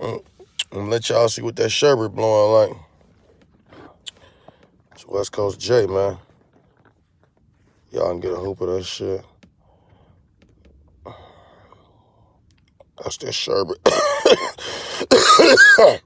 I'm gonna let y'all see what that sherbet blowing like. It's West Coast J, man. Y'all can get a hoop of that shit. That's that sherbet.